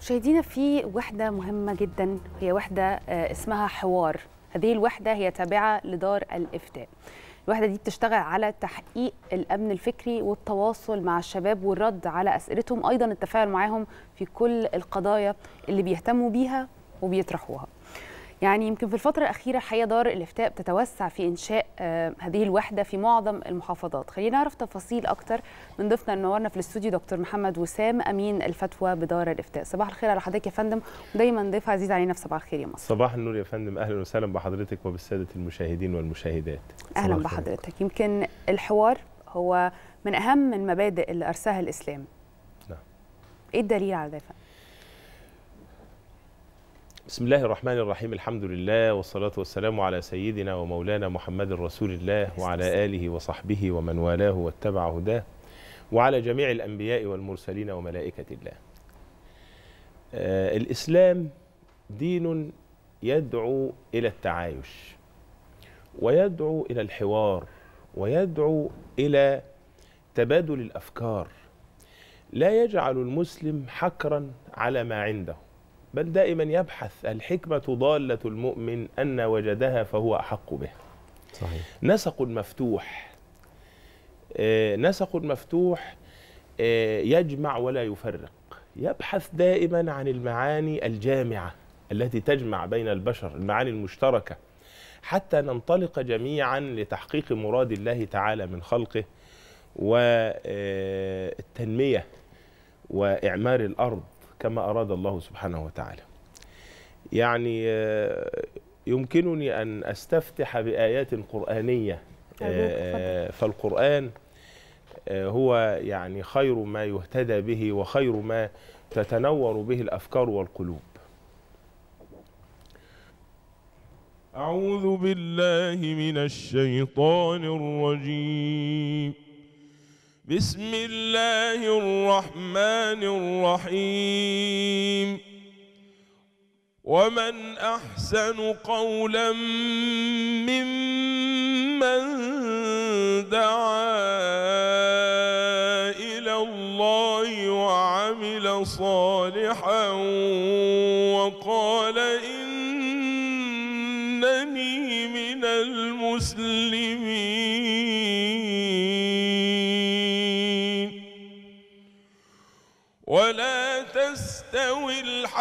مشاهدينا في وحده مهمه جدا هي وحده آه، اسمها حوار هذه الوحده هي تابعه لدار الافتاء الوحده دي بتشتغل على تحقيق الامن الفكري والتواصل مع الشباب والرد على اسئلتهم ايضا التفاعل معاهم في كل القضايا اللي بيهتموا بيها وبيطرحوها يعني يمكن في الفترة الأخيرة حقيقة دار الإفتاء بتتوسع في إنشاء آه، هذه الوحدة في معظم المحافظات خلينا نعرف تفاصيل أكتر من ضيفنا نورنا في الاستوديو دكتور محمد وسام أمين الفتوى بدار الإفتاء صباح الخير على حضرتك يا فندم ودايما ضيف عزيز علينا في صباح الخير يا مصر صباح النور يا فندم أهلا وسهلا بحضرتك وبالسادة المشاهدين والمشاهدات أهلا بحضرتك يمكن الحوار هو من أهم المبادئ اللي أرساها الإسلام نعم إيه الدليل على ده يا فندم؟ بسم الله الرحمن الرحيم الحمد لله والصلاة والسلام على سيدنا ومولانا محمد رسول الله وعلى آله وصحبه ومن والاه واتبع هداه وعلى جميع الأنبياء والمرسلين وملائكة الله آه الإسلام دين يدعو إلى التعايش ويدعو إلى الحوار ويدعو إلى تبادل الأفكار لا يجعل المسلم حكرا على ما عنده بل دائما يبحث الحكمة ضالة المؤمن أن وجدها فهو أحق بها صحيح. نسق مفتوح آه، نسق مفتوح آه، يجمع ولا يفرق يبحث دائما عن المعاني الجامعة التي تجمع بين البشر المعاني المشتركة حتى ننطلق جميعا لتحقيق مراد الله تعالى من خلقه والتنمية آه، وإعمار الأرض كما أراد الله سبحانه وتعالى يعني آه، يمكنني أن أستفتح بآيات قرآنية آه، آه، فالقرآن هو يعني خير ما يهتدى به وخير ما تتنور به الأفكار والقلوب أعوذ بالله من الشيطان الرجيم بسم الله الرحمن الرحيم ومن احسن قولا ممن دعا الى الله وعمل صالحا وقال ان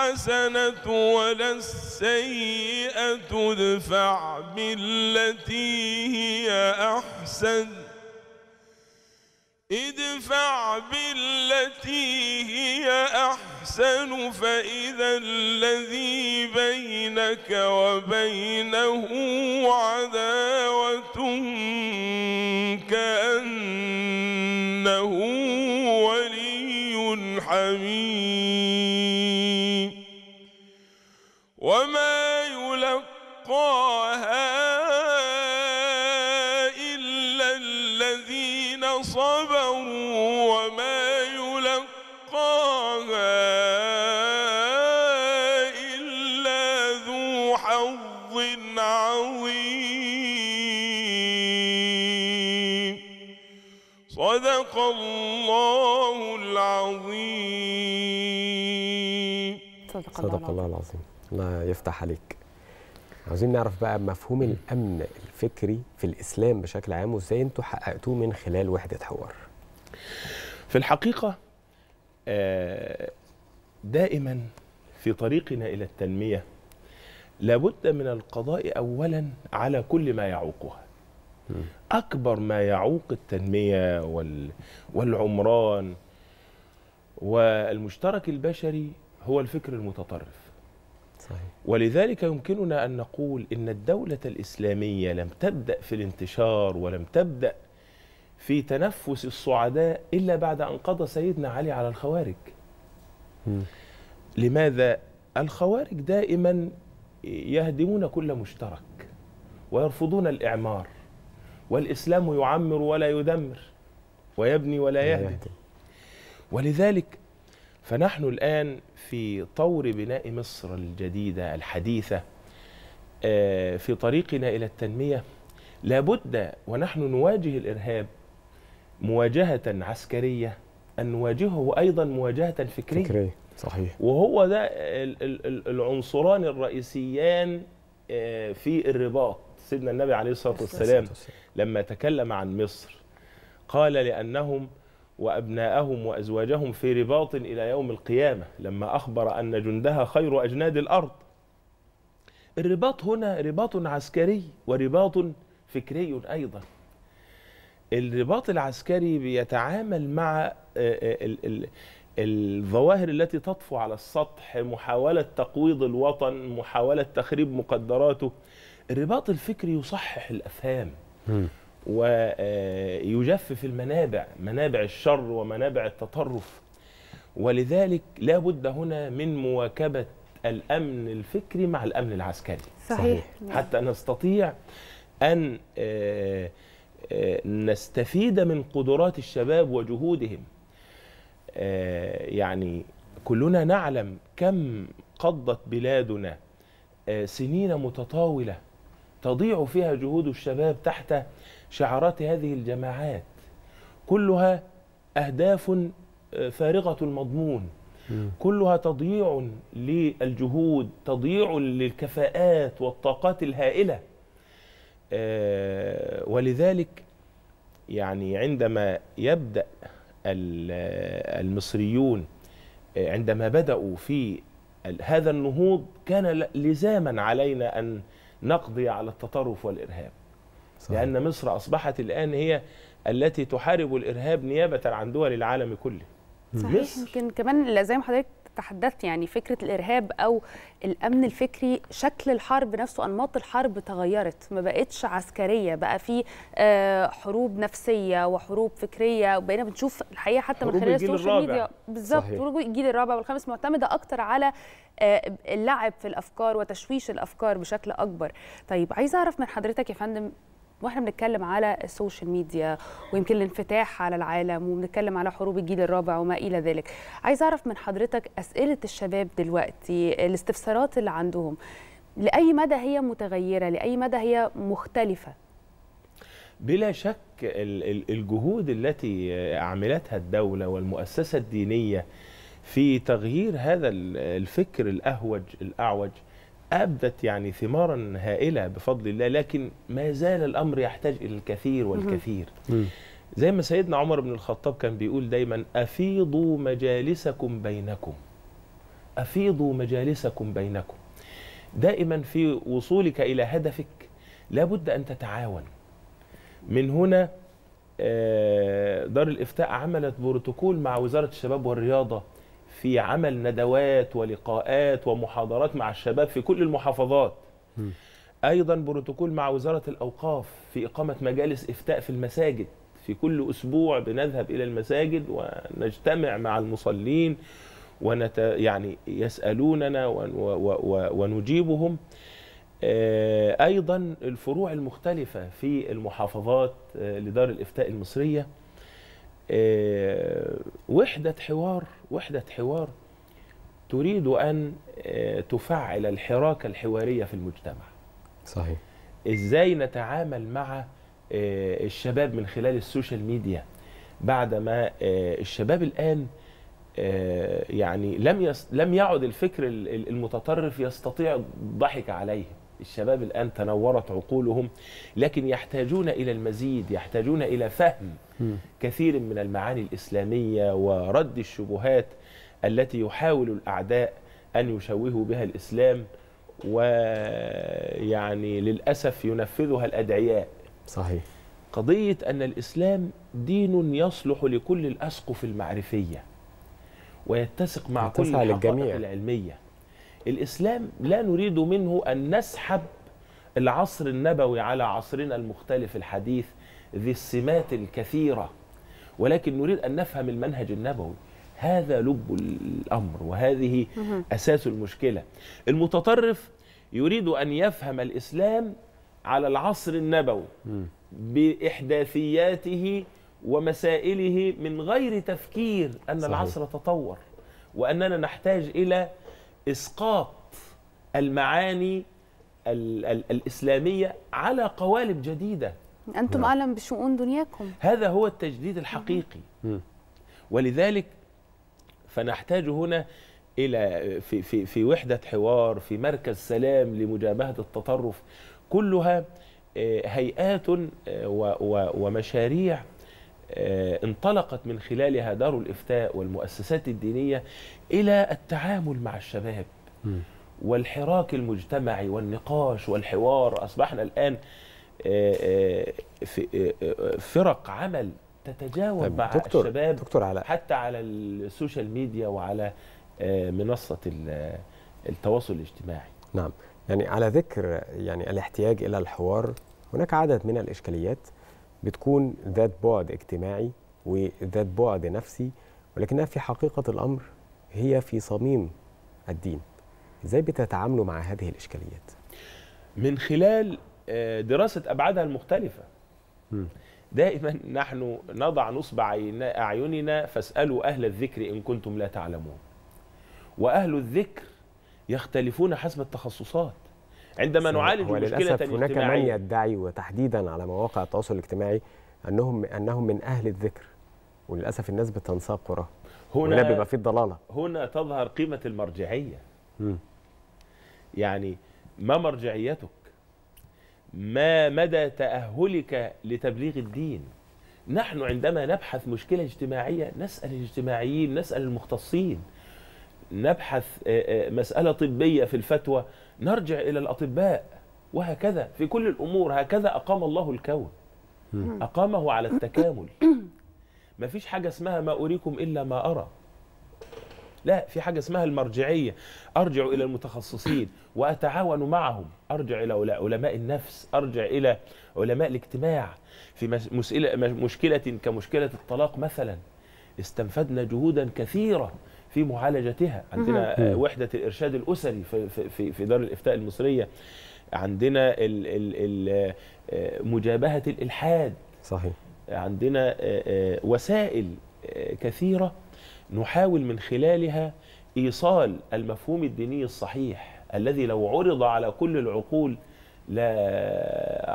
الحسنة ولا السيئة ادفع بالتي هي أحسن ادفع بالتي هي أحسن فإذا الذي بينك وبينه عداوة عظيم صدق الله العظيم صدق الله, صدق الله العظيم الله يفتح عليك عاوزين نعرف بقى مفهوم الامن الفكري في الاسلام بشكل عام وازاي انتوا حققتوه من خلال وحده حوار في الحقيقه آه، دائما في طريقنا الى التنميه لابد من القضاء اولا على كل ما يعوقها اكبر ما يعوق التنميه والعمران والمشترك البشري هو الفكر المتطرف صحيح. ولذلك يمكننا ان نقول ان الدوله الاسلاميه لم تبدا في الانتشار ولم تبدا في تنفس الصعداء الا بعد ان قضى سيدنا علي على الخوارج م. لماذا الخوارج دائما يهدمون كل مشترك ويرفضون الإعمار والإسلام يعمر ولا يدمر ويبني ولا يهدم ولذلك فنحن الآن في طور بناء مصر الجديدة الحديثة آه، في طريقنا إلى التنمية لابد ونحن نواجه الإرهاب مواجهة عسكرية أن نواجهه أيضا مواجهة فكرية, فكرية. صحيح وهو ده العنصران الرئيسيان آه، في الرباط سيدنا النبي عليه الصلاة والسلام لما تكلم عن مصر قال لأنهم وأبناءهم وأزواجهم في رباط إلى يوم القيامة لما أخبر أن جندها خير أجناد الأرض الرباط هنا رباط عسكري ورباط فكري أيضا الرباط العسكري بيتعامل مع آه، آه، الظواهر التي تطفو على السطح محاولة تقويض الوطن محاولة تخريب مقدراته الرباط الفكري يصحح الأفهام ويجفف المنابع منابع الشر ومنابع التطرف ولذلك لا بد هنا من مواكبة الأمن الفكري مع الأمن العسكري صحيح حتى نستطيع أن آه، آه، نستفيد من قدرات الشباب وجهودهم آه، يعني كلنا نعلم كم قضت بلادنا آه، سنين متطاوله تضيع فيها جهود الشباب تحت شعارات هذه الجماعات كلها اهداف آه، فارغه المضمون كلها تضييع للجهود تضييع للكفاءات والطاقات الهائله ولذلك يعني عندما يبدا المصريون آه، عندما بدأوا في هذا النهوض كان لزاما علينا أن نقضي على التطرف والإرهاب صحيح. لأن مصر أصبحت الآن هي التي تحارب الإرهاب نيابة عن دول العالم كله صحيح يمكن كمان زي ما حضرتك تحدثت يعني فكره الارهاب او الامن الفكري شكل الحرب نفسه انماط الحرب تغيرت ما بقتش عسكريه بقى في آه، حروب نفسيه وحروب فكريه وبقينا بنشوف الحقيقه حتى من خلال السوشيال ميديا بالظبط حروب الجيل الرابع والخامس معتمده اكتر على آه، اللعب في الافكار وتشويش الافكار بشكل اكبر طيب عايزه اعرف من حضرتك يا فندم واحنا بنتكلم على السوشيال ميديا ويمكن الانفتاح على العالم وبنتكلم على حروب الجيل الرابع وما الى ذلك عايز اعرف من حضرتك اسئله الشباب دلوقتي الاستفسارات اللي عندهم لاي مدى هي متغيره لاي مدى هي مختلفه بلا شك الجهود التي عملتها الدوله والمؤسسه الدينيه في تغيير هذا الفكر الاهوج الاعوج أبدت يعني ثمارا هائلة بفضل الله لكن ما زال الأمر يحتاج إلى الكثير والكثير زي ما سيدنا عمر بن الخطاب كان بيقول دايما أفيضوا مجالسكم بينكم أفيضوا مجالسكم بينكم دائما في وصولك إلى هدفك لابد أن تتعاون من هنا آه، دار الافتاء عملت بروتوكول مع وزاره الشباب والرياضه في عمل ندوات ولقاءات ومحاضرات مع الشباب في كل المحافظات ايضا بروتوكول مع وزاره الاوقاف في اقامه مجالس افتاء في المساجد في كل اسبوع بنذهب الى المساجد ونجتمع مع المصلين ونت يعني يسالوننا ون... و... و... ونجيبهم آه، ايضا الفروع المختلفه في المحافظات آه، لدار الافتاء المصريه آه، وحدة حوار وحدة حوار تريد أن آه، تفعل الحراك الحوارية في المجتمع صحيح إزاي نتعامل مع آه، الشباب من خلال السوشيال ميديا بعدما الشباب الآن يعني لم لم يعد الفكر المتطرف يستطيع الضحك عليهم الشباب الآن تنورت عقولهم لكن يحتاجون إلى المزيد يحتاجون إلى فهم كثير من المعاني الإسلامية ورد الشبهات التي يحاول الأعداء أن يشوهوا بها الإسلام ويعني للأسف ينفذها الأدعياء صحيح قضية أن الإسلام دين يصلح لكل الأسقف المعرفية ويتسق مع كل الحقائق العلمية الإسلام لا نريد منه أن نسحب العصر النبوي على عصرنا المختلف الحديث ذي السمات الكثيرة ولكن نريد أن نفهم المنهج النبوي هذا لب الأمر وهذه أساس المشكلة المتطرف يريد أن يفهم الإسلام على العصر النبوي بإحداثياته ومسائله من غير تفكير أن صحيح. العصر تطور وأننا نحتاج إلى اسقاط المعاني ال ال الاسلاميه على قوالب جديده انتم نعم. اعلم بشؤون دنياكم هذا هو التجديد الحقيقي ولذلك فنحتاج هنا الى في في في وحده حوار في مركز سلام لمجابهه التطرف كلها آه، هيئات آه، ومشاريع آه، انطلقت من خلالها دار الافتاء والمؤسسات الدينيه الى التعامل مع الشباب والحراك المجتمعي والنقاش والحوار اصبحنا الان آه، آه، فرق عمل تتجاوب طيب، مع دكتور الشباب دكتور علاء حتى على السوشيال ميديا وعلى منصه التواصل الاجتماعي نعم يعني على ذكر يعني الاحتياج الى الحوار هناك عدد من الاشكاليات بتكون ذات بعد اجتماعي وذات بعد نفسي ولكنها في حقيقة الأمر هي في صميم الدين إزاي بتتعاملوا مع هذه الإشكاليات؟ من خلال آه، دراسة أبعادها المختلفة دائما نحن نضع نصب أعيننا فاسألوا أهل الذكر إن كنتم لا تعلمون وأهل الذكر يختلفون حسب التخصصات عندما نعالج مشكله هناك من يدعي وتحديدا على مواقع التواصل الاجتماعي انهم انهم من اهل الذكر وللاسف الناس بتنساق وراه هنا, هنا بيبقى في الضلاله هنا تظهر قيمه المرجعيه م. يعني ما مرجعيتك ما مدى تاهلك لتبليغ الدين نحن عندما نبحث مشكله اجتماعيه نسال الاجتماعيين نسال المختصين نبحث آه، آه، مساله طبيه في الفتوى نرجع إلى الأطباء وهكذا في كل الأمور هكذا أقام الله الكون أقامه على التكامل ما فيش حاجة اسمها ما أريكم إلا ما أرى لا في حاجة اسمها المرجعية أرجع إلى المتخصصين وأتعاون معهم أرجع إلى علماء النفس أرجع إلى علماء الاجتماع في مسئلة مشكلة كمشكلة الطلاق مثلا استنفدنا جهودا كثيرة في معالجتها عندنا وحده الارشاد الاسري في في في دار الافتاء المصريه عندنا آه، مجابهه الالحاد صحيح عندنا آه، آه، وسائل كثيره نحاول من خلالها ايصال المفهوم الديني الصحيح الذي لو عرض على كل العقول لا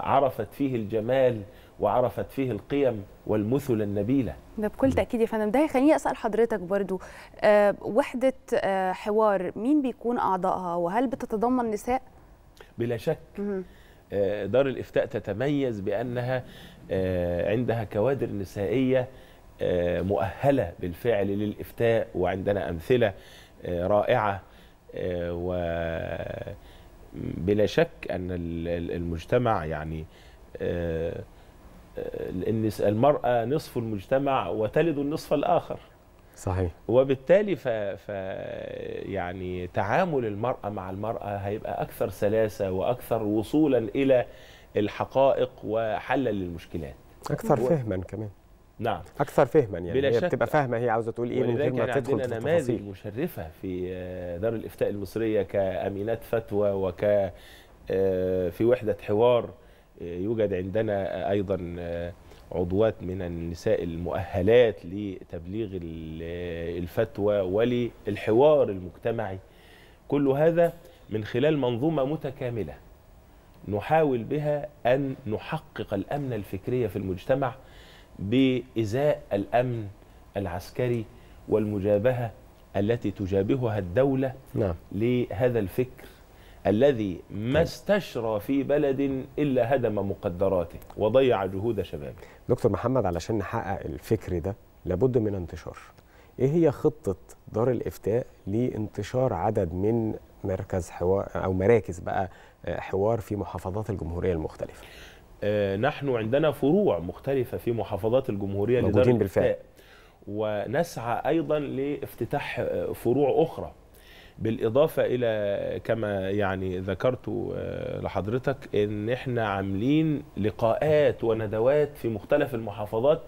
عرفت فيه الجمال وعرفت فيه القيم والمثل النبيله ده بكل تاكيد يا فندم ده هيخليني اسال حضرتك برضو أه وحده أه حوار مين بيكون اعضائها وهل بتتضمن نساء بلا شك أه دار الافتاء تتميز بانها أه عندها كوادر نسائيه أه مؤهله بالفعل للافتاء وعندنا امثله أه رائعه أه و بلا شك ان المجتمع يعني آه لأن آه، المرأة نصف المجتمع وتلد النصف الآخر صحيح وبالتالي ف... ف يعني تعامل المرأة مع المرأة هيبقى أكثر سلاسة وأكثر وصولا إلى الحقائق وحلا للمشكلات أكثر و... فهما كمان نعم اكثر فهما يعني بلا هي شك. بتبقى فاهمه هي عاوزه تقول ايه من غير ما تدخل في نماذج مشرفه في آه، دار الافتاء المصريه كامينات فتوى وك آه، في وحده حوار يوجد عندنا أيضا عضوات من النساء المؤهلات لتبليغ الفتوى وللحوار المجتمعي كل هذا من خلال منظومة متكاملة نحاول بها أن نحقق الأمن الفكرية في المجتمع بإزاء الأمن العسكري والمجابهة التي تجابهها الدولة نعم. لهذا الفكر الذي ما طيب. استشرى في بلد إلا هدم مقدراته وضيع جهود شبابه دكتور محمد علشان نحقق الفكر ده لابد من انتشار ايه هي خطه دار الافتاء لانتشار عدد من مركز حوار او مراكز بقى آه، حوار في محافظات الجمهوريه المختلفه آه، نحن عندنا فروع مختلفه في محافظات الجمهوريه موجودين بالفعل ونسعى ايضا لافتتاح آه، فروع اخرى بالاضافه الى كما يعني ذكرت آه، لحضرتك ان احنا عاملين لقاءات وندوات في مختلف المحافظات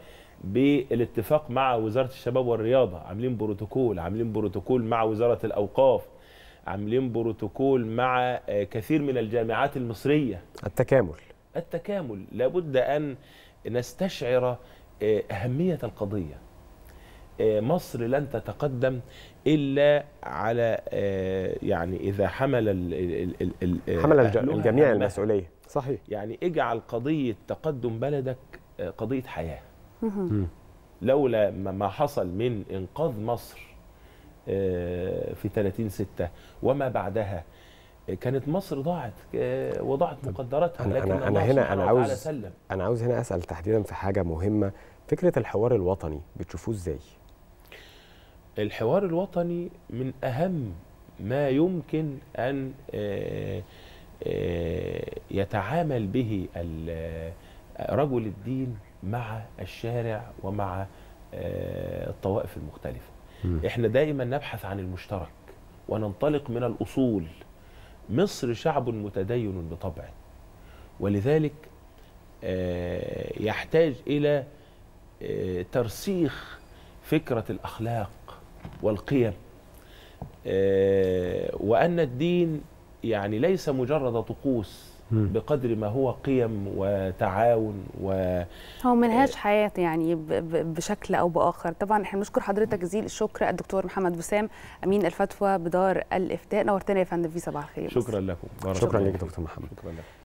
بالاتفاق مع وزاره الشباب والرياضه عاملين بروتوكول عاملين بروتوكول مع وزاره الاوقاف عاملين بروتوكول مع آه، كثير من الجامعات المصريه التكامل التكامل لابد ان نستشعر آه، اهميه القضيه آه، مصر لن تتقدم الا على آه، يعني اذا حمل الـ الـ الـ آه، حمل الجميع المسؤوليه صحيح يعني اجعل قضيه تقدم بلدك قضيه حياه لولا ما حصل من انقاذ مصر في 30 6 وما بعدها كانت مصر ضاعت وضاعت مقدراتها لكن أنا, أنا هنا أنا عاوز سلم. أنا عاوز هنا أسأل تحديدا في حاجة مهمة فكرة الحوار الوطني بتشوفوه إزاي؟ الحوار الوطني من اهم ما يمكن ان آه، آه، يتعامل به آه، رجل الدين مع الشارع ومع الطوائف المختلفه م. احنا دائما نبحث عن المشترك وننطلق من الاصول مصر شعب متدين بطبعه ولذلك يحتاج الى ترسيخ فكره الاخلاق والقيم آه، وأن الدين يعني ليس مجرد طقوس بقدر ما هو قيم وتعاون و هو منهاج حياه يعني بشكل او باخر طبعا احنا بنشكر حضرتك جزيل الشكر الدكتور محمد بسام امين الفتوى بدار الافتاء نورتنا يا فندم في صباح الخير شكرا لكم شكرا لك دكتور محمد شكرا لك